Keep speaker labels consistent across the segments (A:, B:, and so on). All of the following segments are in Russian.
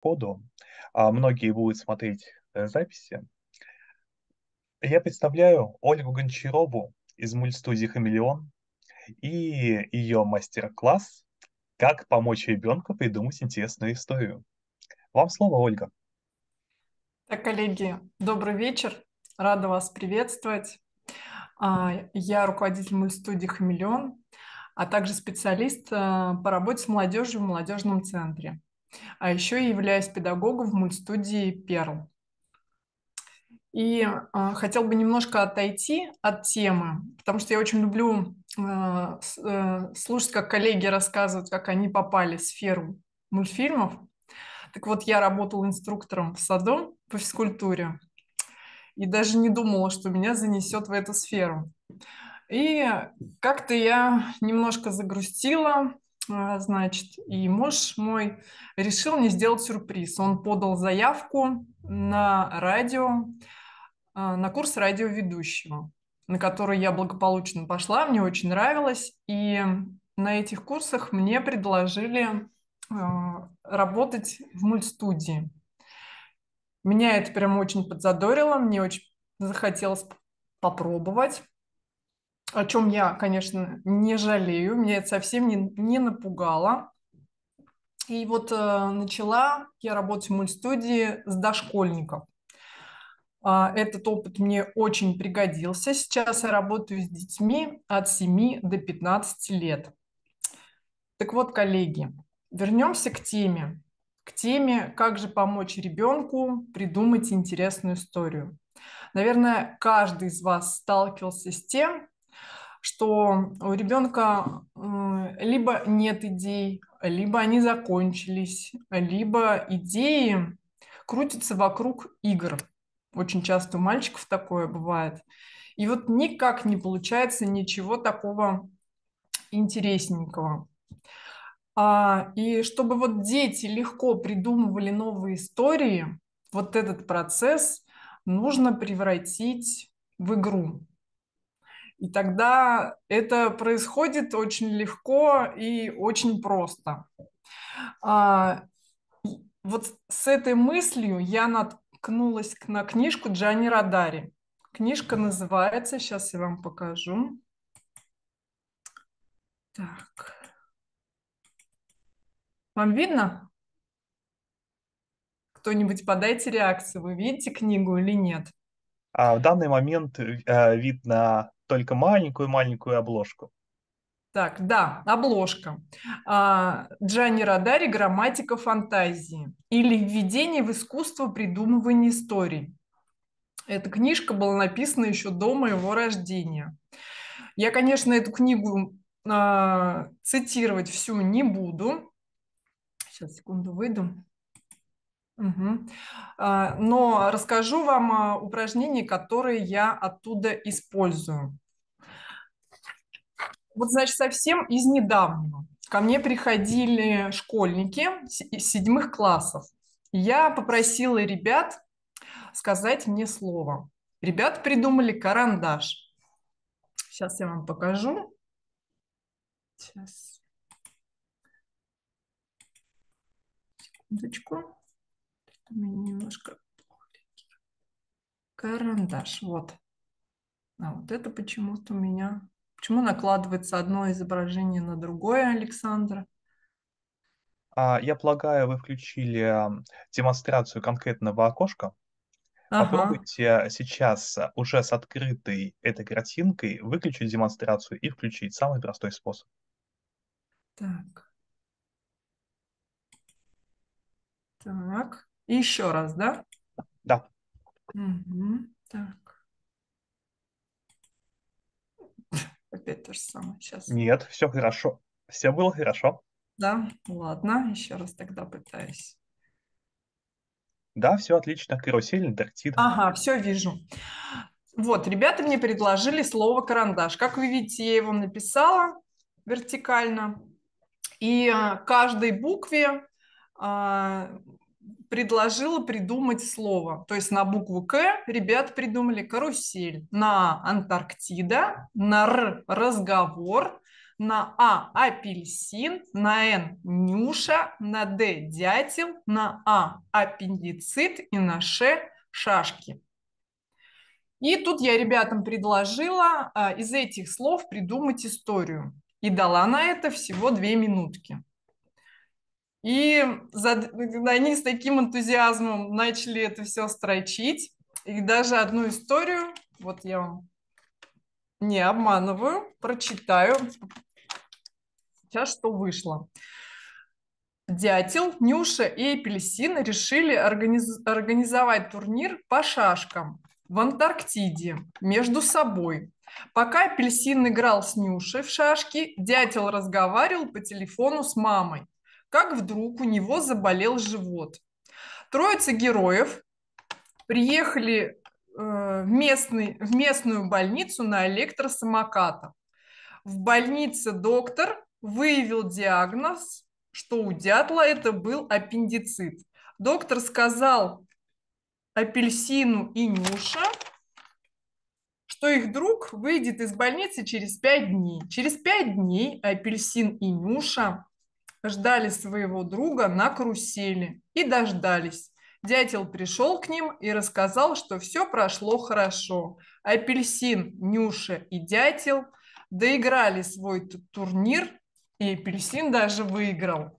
A: коду, а многие будут смотреть э, записи. Я представляю Ольгу Гончарову из мультстудии «Хамелеон» и ее мастер-класс «Как помочь ребенку придумать интересную историю». Вам слово, Ольга.
B: Так, коллеги, добрый вечер. Рада вас приветствовать. А, я руководитель мультстудии «Хамелеон», а также специалист э, по работе с молодежью в молодежном центре а еще я являюсь педагогом в мультстудии «Перл». И э, хотел бы немножко отойти от темы, потому что я очень люблю э, э, слушать, как коллеги рассказывают, как они попали в сферу мультфильмов. Так вот, я работала инструктором в саду по физкультуре и даже не думала, что меня занесет в эту сферу. И как-то я немножко загрустила, Э, значит, и муж мой решил мне сделать сюрприз. Он подал заявку на радио, э, на курс радиоведущего, на который я благополучно пошла, мне очень нравилось. И на этих курсах мне предложили э, работать в мультстудии. Меня это прям очень подзадорило, мне очень захотелось попробовать о чем я, конечно, не жалею, меня это совсем не, не напугало. И вот э, начала я работать в мультстудии с дошкольников. Э, этот опыт мне очень пригодился. Сейчас я работаю с детьми от 7 до 15 лет. Так вот, коллеги, вернемся к теме. К теме, как же помочь ребенку придумать интересную историю. Наверное, каждый из вас сталкивался с тем, что у ребенка либо нет идей, либо они закончились, либо идеи крутятся вокруг игр. Очень часто у мальчиков такое бывает. И вот никак не получается ничего такого интересненького. А, и чтобы вот дети легко придумывали новые истории, вот этот процесс нужно превратить в игру. И тогда это происходит очень легко и очень просто. А, вот с этой мыслью я наткнулась на книжку Джани Радари. Книжка называется, сейчас я вам покажу. Так. Вам видно? Кто-нибудь подайте реакцию. Вы видите книгу или нет?
A: А в данный момент э, видно только маленькую-маленькую обложку.
B: Так, да, обложка. А, Джанни Радари «Грамматика фантазии» или «Введение в искусство придумывания историй». Эта книжка была написана еще до моего рождения. Я, конечно, эту книгу э, цитировать всю не буду. Сейчас, секунду, выйду. Угу. Но расскажу вам а, упражнение, которое я оттуда использую. Вот, значит, совсем из недавнего ко мне приходили школьники из седьмых классов. Я попросила ребят сказать мне слово. Ребят придумали карандаш. Сейчас я вам покажу. Сейчас. Секундочку немножко карандаш. Вот. А вот это почему-то у меня... Почему накладывается одно изображение на другое, Александра?
A: Я полагаю, вы включили а, демонстрацию конкретного окошка.
B: Ага. Попробуйте
A: а, сейчас а, уже с открытой этой картинкой выключить демонстрацию и включить. Самый простой способ.
B: Так. Так еще раз, да? Да. Угу, так.
A: Опять то же самое сейчас. Нет, все хорошо. Все было хорошо.
B: Да, ладно, еще раз тогда пытаюсь.
A: Да, все отлично. Карусель, Антарктида.
B: Ага, все вижу. Вот, ребята мне предложили слово «карандаш». Как вы видите, я его написала вертикально. И э, каждой букве а, предложила придумать слово. То есть на букву К ребят придумали карусель, на Антарктида, на Р разговор, на А апельсин, на Н нюша, на Д дятел, на А аппендицит и на Ш шашки. И тут я ребятам предложила а, из этих слов придумать историю. И дала на это всего две минутки. И они с таким энтузиазмом начали это все строчить. И даже одну историю, вот я вам не обманываю, прочитаю. Сейчас что вышло. Дятел, Нюша и Апельсин решили организ... организовать турнир по шашкам в Антарктиде между собой. Пока Апельсин играл с Нюшей в шашки, Дятел разговаривал по телефону с мамой как вдруг у него заболел живот. Троица героев приехали э, в, местный, в местную больницу на электросамокатах. В больнице доктор выявил диагноз, что у дятла это был аппендицит. Доктор сказал апельсину и Нюша, что их друг выйдет из больницы через пять дней. Через пять дней апельсин и Нюша ждали своего друга на карусели и дождались. Дятел пришел к ним и рассказал, что все прошло хорошо. Апельсин, Нюша и Дятел доиграли свой турнир, и апельсин даже выиграл.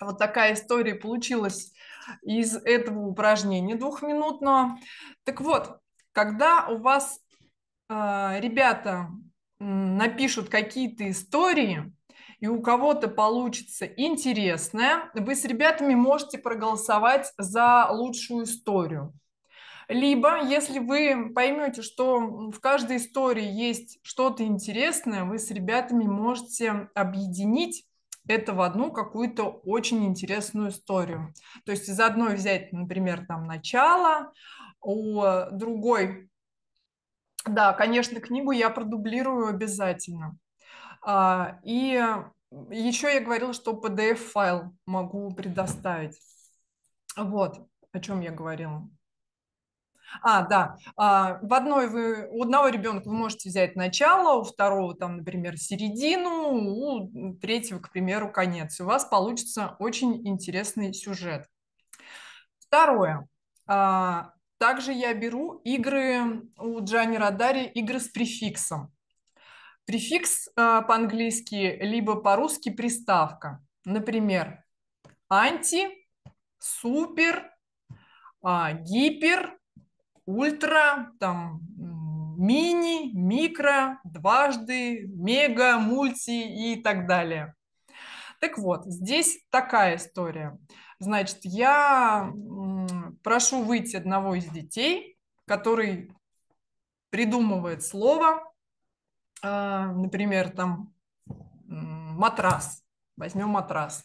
B: Вот такая история получилась из этого упражнения двухминутного. Так вот, когда у вас э, ребята напишут какие-то истории, и у кого-то получится интересное, вы с ребятами можете проголосовать за лучшую историю. Либо, если вы поймете, что в каждой истории есть что-то интересное, вы с ребятами можете объединить это в одну какую-то очень интересную историю. То есть из одной взять, например, там начало, у другой... Да, конечно, книгу я продублирую обязательно. А, и еще я говорила, что PDF-файл могу предоставить. Вот, о чем я говорила. А, да. А, в одной вы, у одного ребенка вы можете взять начало, у второго там, например, середину, у третьего, к примеру, конец. у вас получится очень интересный сюжет. Второе. А, также я беру игры у Джани Радари, игры с префиксом. Префикс а, по-английски, либо по-русски приставка. Например, анти, супер, а, гипер, ультра, там, мини, микро, дважды, мега, мульти и так далее. Так вот, здесь такая история. Значит, я прошу выйти одного из детей, который придумывает слово, а, например, там матрас, возьмем матрас.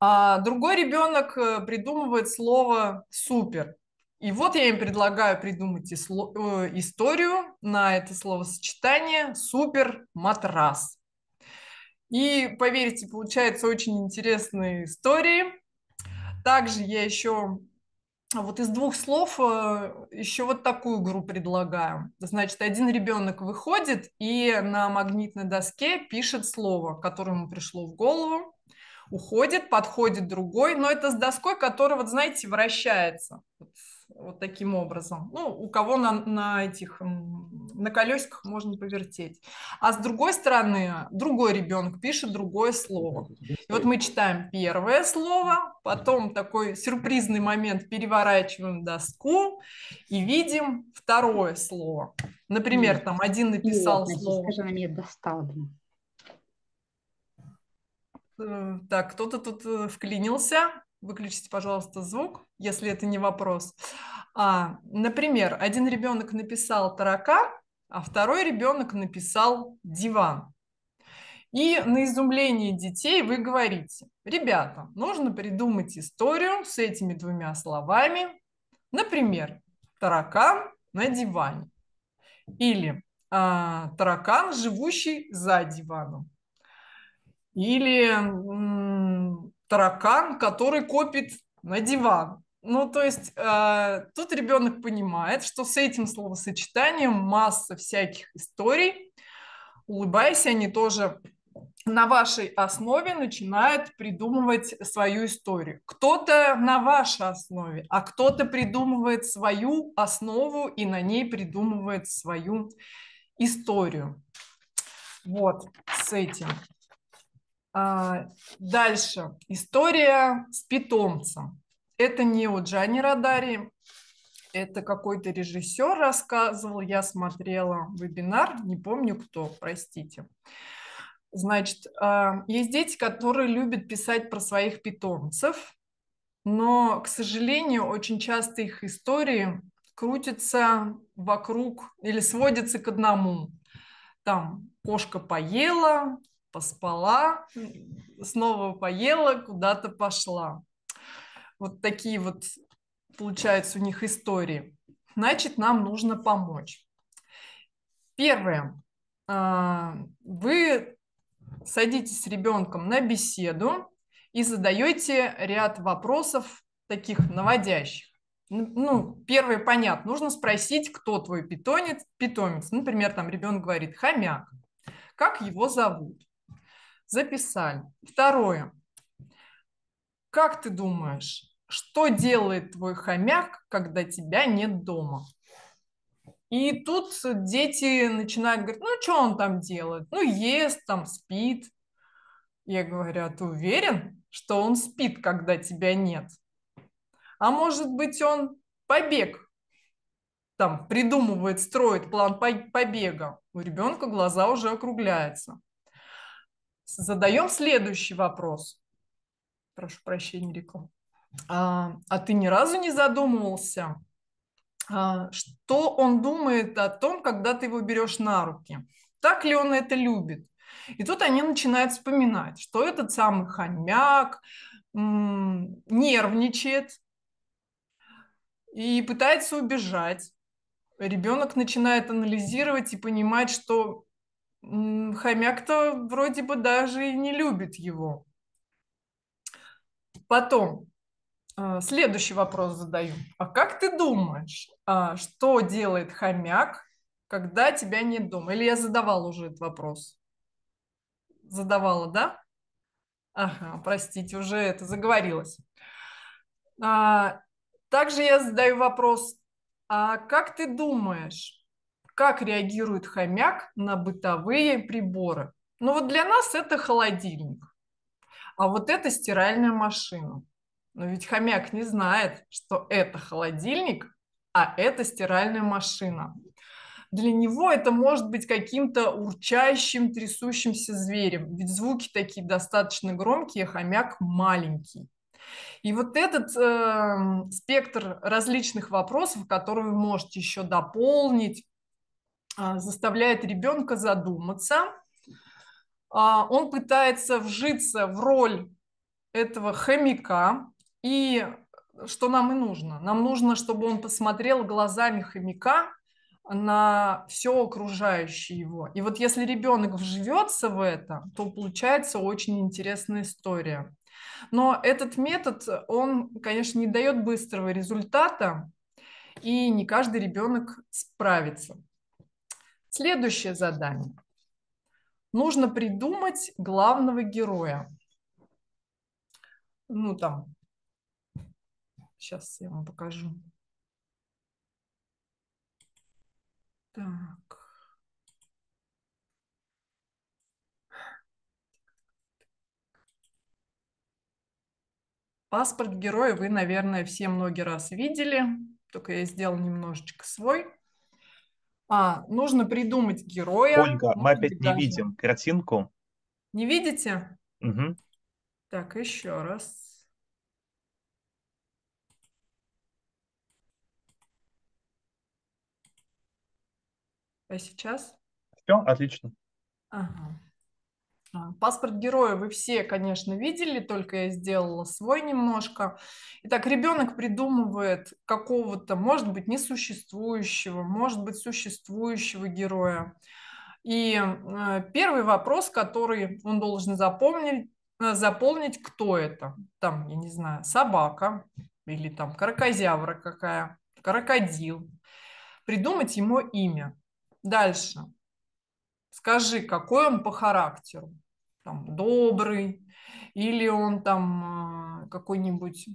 B: А другой ребенок э, придумывает слово супер. И вот я им предлагаю придумать э, историю на это словосочетание супер матрас. И, поверьте, получается очень интересные истории. Также я еще вот из двух слов э, еще вот такую игру предлагаю. Значит, один ребенок выходит и на магнитной доске пишет слово, которое ему пришло в голову, уходит, подходит другой, но это с доской, которая, вот знаете, вращается. Вот вот таким образом. Ну, у кого на, на этих, на колесиках можно повертеть. А с другой стороны, другой ребенок пишет другое слово. И вот мы читаем первое слово, потом такой сюрпризный момент, переворачиваем доску и видим второе слово. Например, там один написал Нет, слово. Скажи, она меня достала, э, Так, кто-то тут э, вклинился выключите, пожалуйста, звук, если это не вопрос. А, например, один ребенок написал таракан, а второй ребенок написал диван. И на изумление детей вы говорите, ребята, нужно придумать историю с этими двумя словами. Например, таракан на диване. Или а, таракан, живущий за диваном. Или таракан, который копит на диван. Ну, то есть э, тут ребенок понимает, что с этим словосочетанием масса всяких историй. Улыбайся, они тоже на вашей основе начинают придумывать свою историю. Кто-то на вашей основе, а кто-то придумывает свою основу и на ней придумывает свою историю. Вот с этим. А, дальше. История с питомцем. Это не у Джани Радари, это какой-то режиссер рассказывал, я смотрела вебинар, не помню кто, простите. Значит, а, есть дети, которые любят писать про своих питомцев, но, к сожалению, очень часто их истории крутятся вокруг или сводятся к одному. Там кошка поела, поспала, снова поела, куда-то пошла. Вот такие вот, получаются у них истории. Значит, нам нужно помочь. Первое. А, вы садитесь с ребенком на беседу и задаете ряд вопросов таких наводящих. Ну, первое, понятно, нужно спросить, кто твой питомец, питомец. Например, там ребенок говорит хомяк, как его зовут? Записали. Второе. Как ты думаешь, что делает твой хомяк, когда тебя нет дома? И тут дети начинают говорить, ну что он там делает? Ну ест, там спит. Я говорю, а ты уверен, что он спит, когда тебя нет? А может быть он побег там придумывает, строит план побега. У ребенка глаза уже округляются. Задаем следующий вопрос. Прошу прощения, Рико. А, а ты ни разу не задумывался, а, что он думает о том, когда ты его берешь на руки? Так ли он это любит? И тут они начинают вспоминать, что этот самый хомяк м- нервничает и пытается убежать. Ребенок начинает анализировать и понимать, что хомяк-то вроде бы даже и не любит его. Потом, а, следующий вопрос задаю. А как ты думаешь, а, что делает хомяк, когда тебя нет дома? Или я задавала уже этот вопрос? Задавала, да? Ага, простите, уже это заговорилось. А, также я задаю вопрос, а как ты думаешь, как реагирует хомяк на бытовые приборы. Ну вот для нас это холодильник, а вот это стиральная машина. Но ведь хомяк не знает, что это холодильник, а это стиральная машина. Для него это может быть каким-то урчащим, трясущимся зверем, ведь звуки такие достаточно громкие, хомяк маленький. И вот этот э, спектр различных вопросов, которые вы можете еще дополнить, а, заставляет ребенка задуматься. А, он пытается вжиться в роль этого хомяка. И что нам и нужно? Нам нужно, чтобы он посмотрел глазами хомяка на все окружающее его. И вот если ребенок вживется в это, то получается очень интересная история. Но этот метод, он, конечно, не дает быстрого результата, и не каждый ребенок справится. Следующее задание. Нужно придумать главного героя. Ну, там, сейчас я вам покажу. Так. Паспорт героя вы, наверное, все многие раз видели, только я сделал немножечко свой. А, нужно придумать героя. Ольга,
A: мы опять не видим картинку.
B: Не видите? Угу. Так, еще раз. А сейчас?
A: Все, отлично.
B: Ага. Паспорт героя вы все, конечно, видели, только я сделала свой немножко. Итак, ребенок придумывает какого-то, может быть, несуществующего, может быть, существующего героя. И э, первый вопрос, который он должен запомнить, э, заполнить, кто это. Там, я не знаю, собака или там крокозябра какая, крокодил. Придумать ему имя. Дальше скажи, какой он по характеру, там, добрый, или он там э, какой-нибудь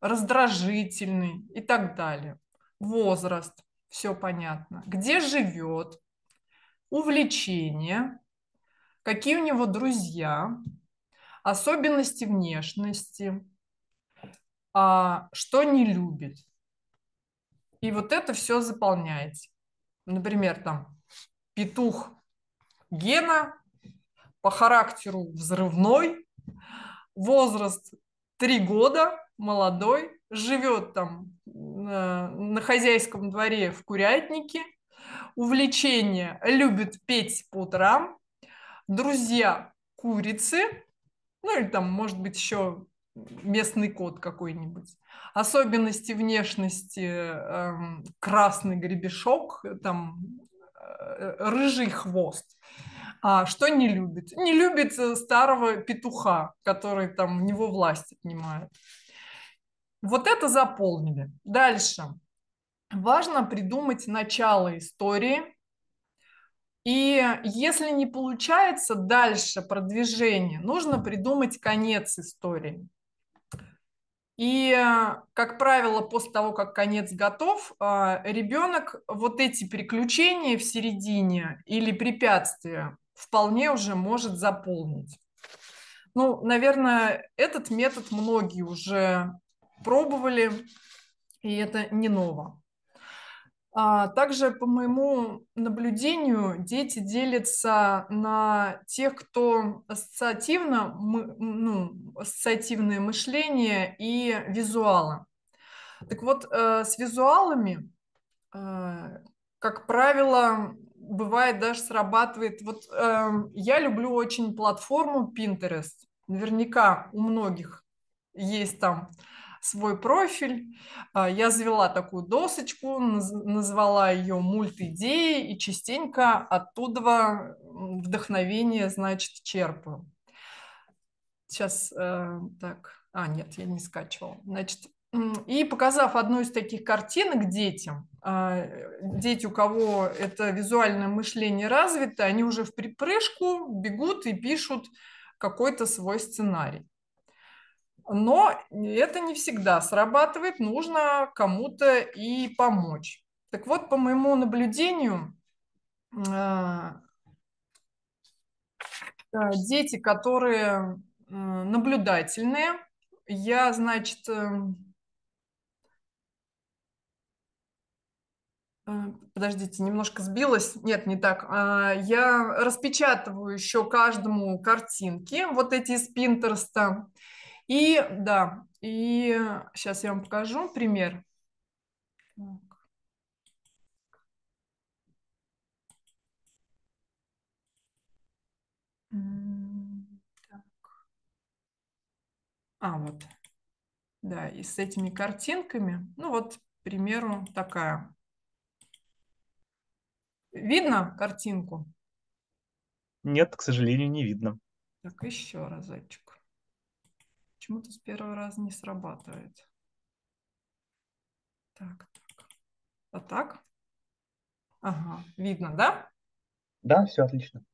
B: раздражительный и так далее. Возраст, все понятно. Где живет, увлечение, какие у него друзья, особенности внешности, а, что не любит. И вот это все заполняете. Например, там петух Гена, по характеру взрывной, возраст 3 года, молодой, живет там э, на хозяйском дворе в курятнике, увлечение любит петь по утрам, друзья курицы, ну или там, может быть, еще местный кот какой-нибудь. Особенности внешности э, красный гребешок, там Э, рыжий хвост. А что не любит? Не любит э, старого петуха, который там у него власть отнимает. Вот это заполнили. Дальше. Важно придумать начало истории. И если не получается дальше продвижение, нужно придумать конец истории. И, а, как правило, после того, как конец готов, а, ребенок вот эти переключения в середине или препятствия вполне уже может заполнить. Ну, наверное, этот метод многие уже пробовали, и это не ново. А, также, по моему наблюдению, дети делятся на тех, кто ассоциативно, ну, ассоциативное мышление и визуалы. Так вот, э, с визуалами, э, как правило, бывает даже срабатывает. Вот э, я люблю очень платформу Pinterest. Наверняка у многих есть там свой профиль. А, я завела такую досочку, назвала ее мульт мультидеи и частенько оттуда вдохновение, значит, черпаю. Сейчас э, так. А, нет, я не скачивала. Значит, и показав одну из таких картинок детям, а, дети, у кого это визуальное мышление развито, они уже в припрыжку бегут и пишут какой-то свой сценарий. Но это не всегда срабатывает, нужно кому-то и помочь. Так вот, по моему наблюдению, э, дети, которые э, наблюдательные, я, значит, э, Подождите, немножко сбилась. Нет, не так. А, я распечатываю еще каждому картинки, вот эти из Пинтерста. И да, и сейчас э, я вам покажу пример. Так. А, вот. Да, и с этими картинками. Ну вот, к примеру, такая. Видно картинку?
A: Нет, к сожалению, не видно.
B: Так, еще разочек почему-то с первого раза не срабатывает. Так, так. А так? Ага, видно, да?
A: Да, все отлично.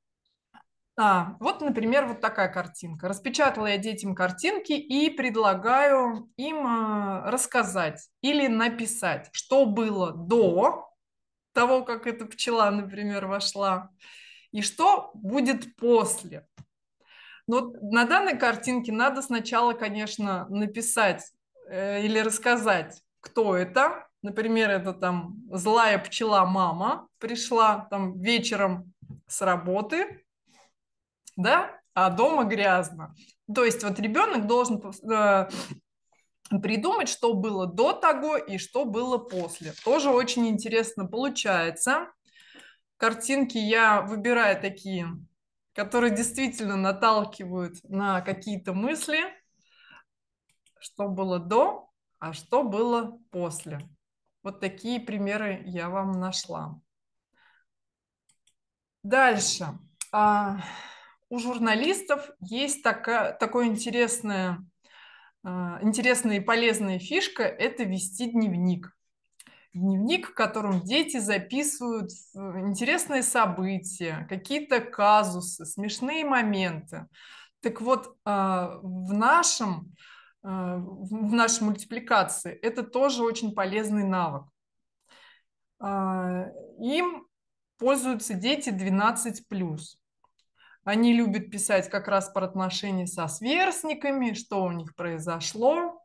B: А, вот, например, вот такая картинка. Распечатала я детям картинки и предлагаю им а, рассказать или написать, что было до того, как эта пчела, например, вошла, и что будет после. Ну на данной картинке надо сначала, конечно, написать э, или рассказать, кто это. Например, это там злая пчела мама пришла там вечером с работы, да, а дома грязно. То есть вот ребенок должен э, придумать, что было до того и что было после. Тоже очень интересно получается. Картинки я выбираю такие которые действительно наталкивают на какие-то мысли, что было до, а что было после. Вот такие примеры я вам нашла. Дальше. А, у журналистов есть такая, такая интересная, интересная и полезная фишка – это вести дневник дневник, в котором дети записывают э, интересные события, какие-то казусы, смешные моменты. Так вот, а, в нашем а, в нашей мультипликации, это тоже очень полезный навык. А, им пользуются дети 12+. Они любят писать как раз про отношения со сверстниками, что у них произошло,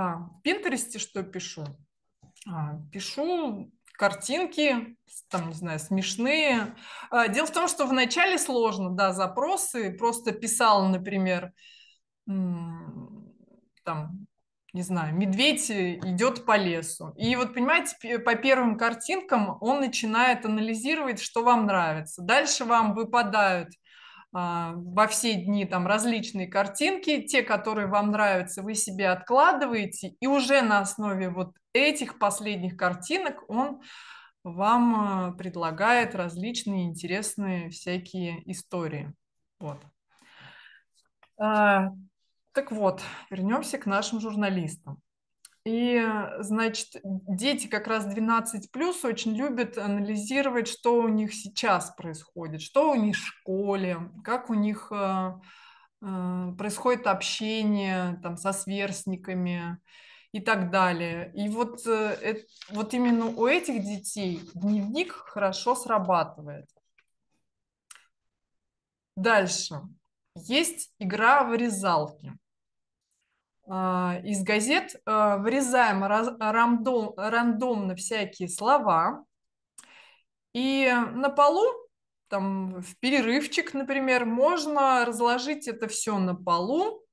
B: а, в Пинтересте что пишу? А, пишу картинки, там, не знаю, смешные. А, дело в том, что вначале сложно, да, запросы. Просто писала, например, там, не знаю, медведь идет по лесу. И вот, понимаете, по первым картинкам он начинает анализировать, что вам нравится. Дальше вам выпадают – а, во все дни там различные картинки, те, которые вам нравятся, вы себе откладываете, и уже на основе вот этих последних картинок он вам а, предлагает различные интересные всякие истории. Вот. А, так вот, вернемся к нашим журналистам. И, значит, дети как раз 12 плюс очень любят анализировать, что у них сейчас происходит, что у них в школе, как у них э, э, происходит общение там, со сверстниками и так далее. И вот, э, вот именно у этих детей дневник хорошо срабатывает. Дальше. Есть игра в вырезалки. А, из газет, а, вырезаем рандом, рандомно всякие слова. И на полу, там в перерывчик, например, можно разложить это все на полу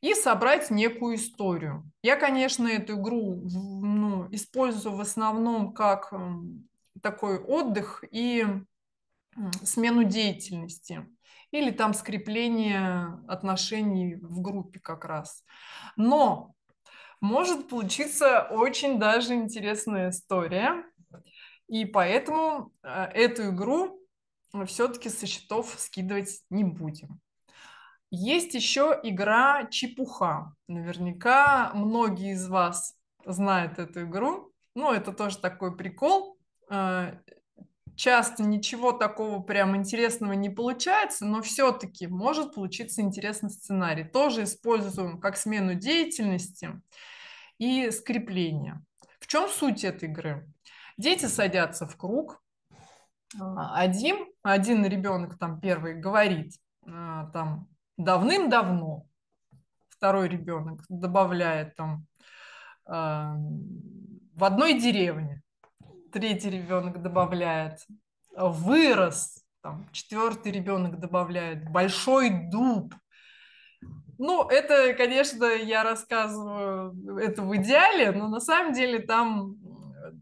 B: и собрать некую историю. Я, конечно, эту игру ну, использую в основном как такой отдых и смену деятельности или там скрепление отношений в группе как раз. Но может получиться очень даже интересная история. И поэтому э, эту игру все-таки со счетов скидывать не будем. Есть еще игра «Чепуха». Наверняка многие из вас знают эту игру. Ну, это тоже такой прикол. Э, часто ничего такого прям интересного не получается, но все-таки может получиться интересный сценарий. Тоже используем как смену деятельности и скрепление. В чем суть этой игры? Дети садятся в круг, а, один, один ребенок там первый говорит а, там давным-давно, второй ребенок добавляет там а, в одной деревне, третий ребенок добавляет вырос, там, четвертый ребенок добавляет большой дуб. Ну, это, конечно, я рассказываю это в идеале, но на самом деле там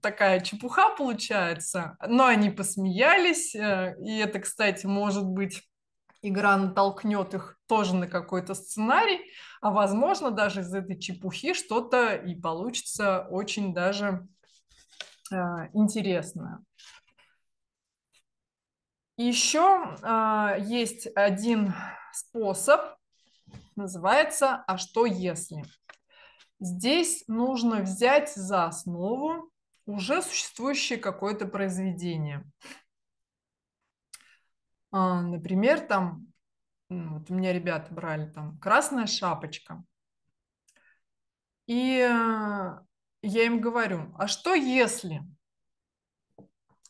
B: такая чепуха получается. Но они посмеялись, э, и это, кстати, может быть игра натолкнет их тоже на какой-то сценарий, а возможно даже из этой чепухи что-то и получится очень даже Э, интересную. Еще а, есть один способ, называется «А что если?». Здесь нужно взять за основу уже существующее какое-то произведение. А, например, там, вот у меня ребята брали там «Красная шапочка». И э, я им говорю, а что если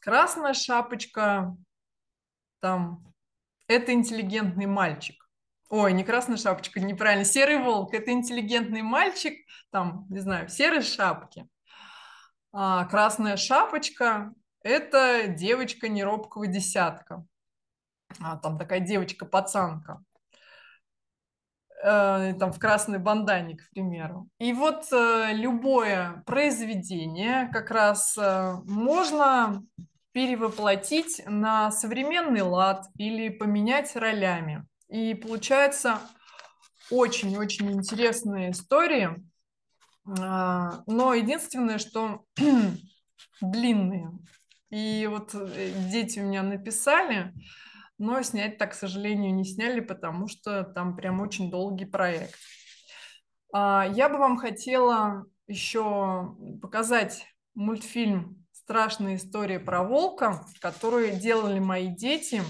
B: красная шапочка, там, это интеллигентный мальчик, ой, не красная шапочка, неправильно, серый волк, это интеллигентный мальчик, там, не знаю, в серой шапке. А красная шапочка – это девочка неробкого десятка. А, там такая девочка-пацанка. Э, там, в красный бандане, к примеру. И вот э, любое произведение как раз э, можно перевоплотить на современный лад или поменять ролями. И получается очень-очень интересные истории, а, но единственное, что длинные. И вот дети у меня написали, но снять так, к сожалению, не сняли, потому что там прям очень долгий проект. А, я бы вам хотела еще показать мультфильм «Страшная история про волка», который делали мои дети.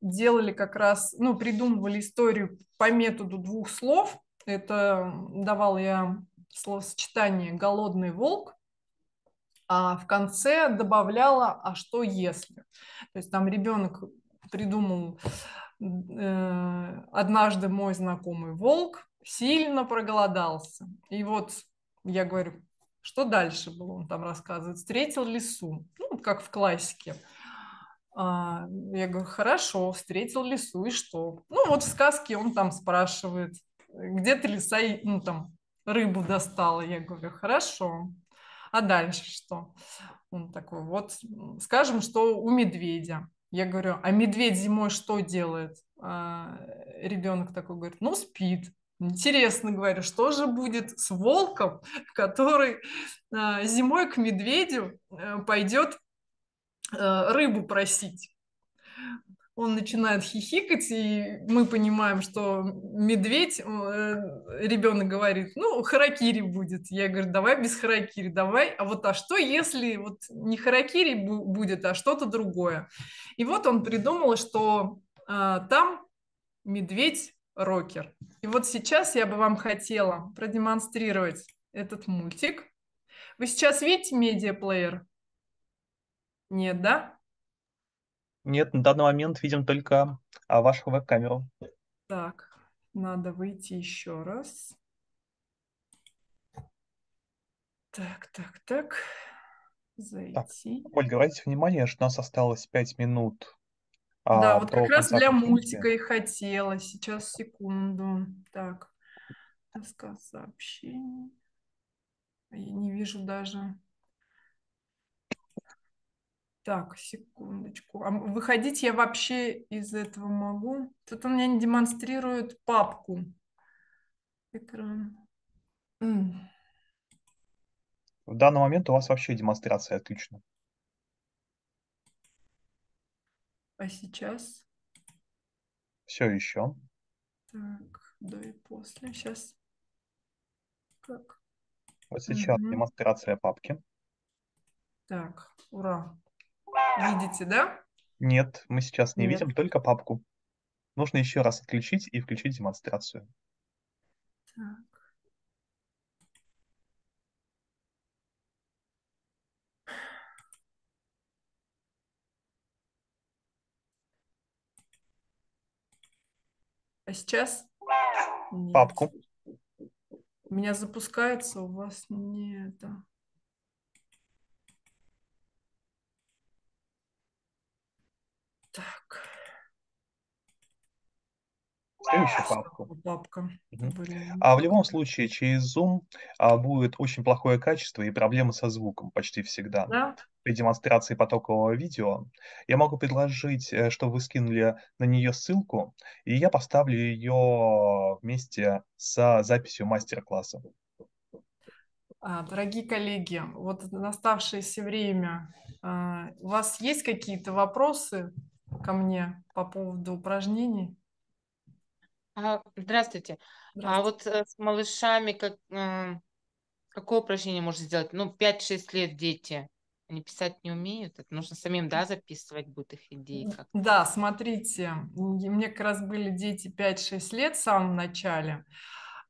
B: Делали как раз, ну, придумывали историю по методу двух слов. Это давал я словосочетание «голодный волк», а в конце добавляла «а что если?». То есть там ребенок придумал э, однажды мой знакомый волк, сильно проголодался. И вот я говорю, что дальше было, он там рассказывает, встретил лесу, ну, как в классике. А, я говорю, хорошо, встретил лесу и что? Ну, вот в сказке он там спрашивает, где ты лиса, ну, там, рыбу достала. Я говорю, хорошо, а дальше что? Он такой, вот, скажем, что у медведя я говорю, а медведь зимой что делает? А ребенок такой говорит, ну спит. Интересно, говорю, что же будет с волком, который а, зимой к медведю э, пойдет э, рыбу просить? он начинает хихикать, и мы понимаем, что медведь, э, ребенок говорит, ну, харакири будет. Я говорю, давай без харакири, давай. А вот а что, если вот не харакири будет, а что-то другое? И вот он придумал, что а, там медведь рокер. И вот сейчас я бы вам хотела продемонстрировать этот мультик. Вы сейчас видите медиаплеер? Нет, да?
A: Нет, на данный момент видим только а, вашу веб-камеру.
B: Так, надо выйти еще раз. Так, так, так.
A: Зайти. Так, Оль, обратите внимание, что у нас осталось 5 минут. А, да, а, вот как раз для мультика и
B: хотела. Сейчас, секунду. Так, доска сообщений. Я не вижу даже так, секундочку. А выходить я вообще из этого могу? Тут у меня не демонстрирует папку. Экран. В
A: данный момент у вас вообще демонстрация отлично.
B: А сейчас?
A: Все еще.
B: Так, до и после. Сейчас. Как?
A: Вот сейчас угу. демонстрация папки.
B: Так, ура видите, да?
A: Нет, мы сейчас не Нет. видим, только папку. Нужно еще раз отключить и включить демонстрацию.
B: Так. А сейчас? Нет. Папку. У меня запускается, у вас нет. Да.
A: Так. А, Еще папку. Папка. Угу. А в любом случае, через Zoom а, будет очень плохое качество и проблемы со звуком почти всегда. Да? При демонстрации потокового видео я могу предложить, э, что вы скинули на нее ссылку, и я поставлю ее вместе с записью мастер-класса.
B: А, дорогие коллеги, вот в наставшееся время, а, у вас есть какие-то вопросы ко мне по поводу упражнений. Здравствуйте. Здравствуйте. А вот э, с малышами как, какое упражнение можно сделать? Ну, 5-6 лет дети. Они писать не умеют. Это нужно самим, да, записывать будет их идеи. Как -то. да, смотрите, мне как раз были дети 5-6 лет в самом начале.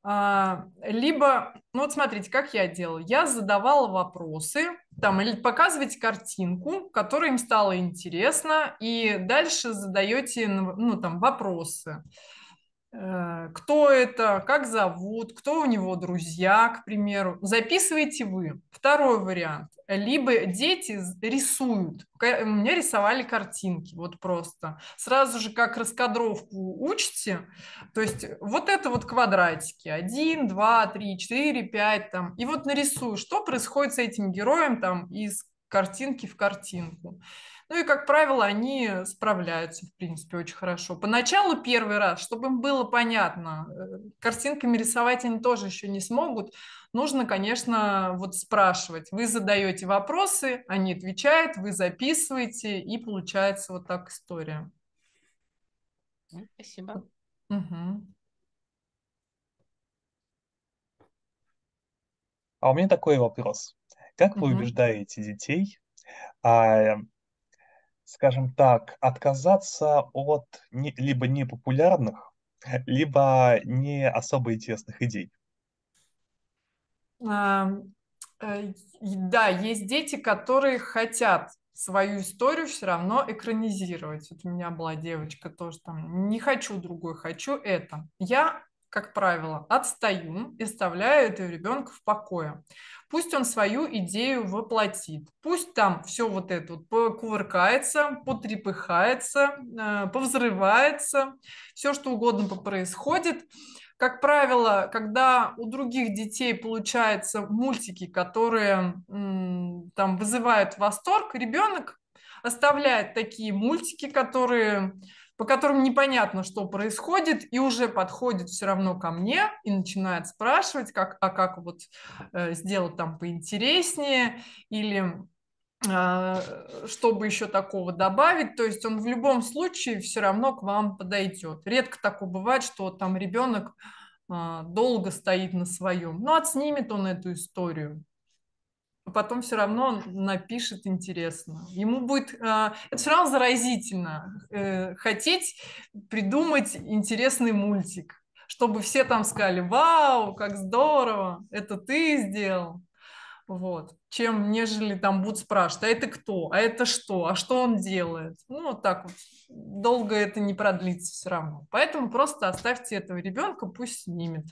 B: А, либо, ну вот смотрите, как я делала. Я задавала вопросы, там, или показывать картинку, которая им стала интересна, и дальше задаете, ну, там, вопросы. Э, кто это, как зовут, кто у него друзья, к примеру. Записываете вы. Второй вариант. Либо дети рисуют. У меня рисовали картинки, вот просто. Сразу же как раскадровку учите. То есть вот это вот квадратики. Один, два, три, четыре, пять там. И вот нарисую, что происходит с этим героем там из картинки в картинку. Ну и, как правило, они справляются, в принципе, очень хорошо. Поначалу первый раз, чтобы им было понятно, э, картинками рисовать они тоже еще не смогут, нужно, конечно, вот спрашивать. Вы задаете вопросы, они отвечают, вы записываете, и получается вот так история. Ну, спасибо. Угу.
A: А у меня такой вопрос. Как вы угу. убеждаете детей а, скажем так, отказаться от не, либо непопулярных, либо не особо интересных идей?
B: А, да, есть дети, которые хотят свою историю все равно экранизировать. Вот у меня была девочка тоже там, не хочу другой, хочу это. Я как правило, отстаю и оставляю этого ребенка в покое. Пусть он свою идею воплотит, пусть там все вот это вот покувыркается, потрепыхается, э, повзрывается, все что угодно происходит. Как правило, когда у других детей получаются мультики, которые там вызывают восторг, ребенок оставляет такие мультики, которые по которым непонятно, что происходит, и уже подходит все равно ко мне и начинает спрашивать, как, а как вот э, сделать там поинтереснее, или а, чтобы еще такого добавить. То есть он в любом случае все равно к вам подойдет. Редко такое бывает, что там ребенок а, долго стоит на своем. Но ну, отснимет а он эту историю потом все равно он напишет интересно. Ему будет... А, это все равно заразительно. Э, хотеть придумать интересный мультик, чтобы все там сказали, вау, как здорово, это ты сделал. Вот. Чем, нежели там будут спрашивать, а это кто, а это что, а что он делает. Ну, вот так вот. Долго это не продлится все равно. Поэтому просто оставьте этого ребенка, пусть снимет.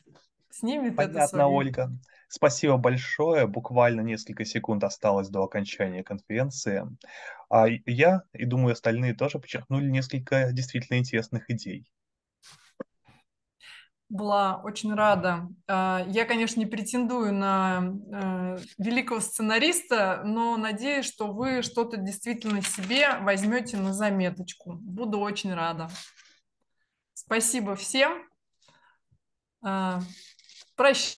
B: Снимет Понятно, это свое. Ольга.
A: Спасибо большое. Буквально несколько секунд осталось до окончания конференции. А я и, думаю, остальные тоже подчеркнули несколько действительно интересных идей.
B: Была очень рада. А, я, конечно, не претендую на э, великого сценариста, но надеюсь, что вы что-то действительно себе возьмете на заметочку. Буду очень рада. Спасибо всем. А, Прощай.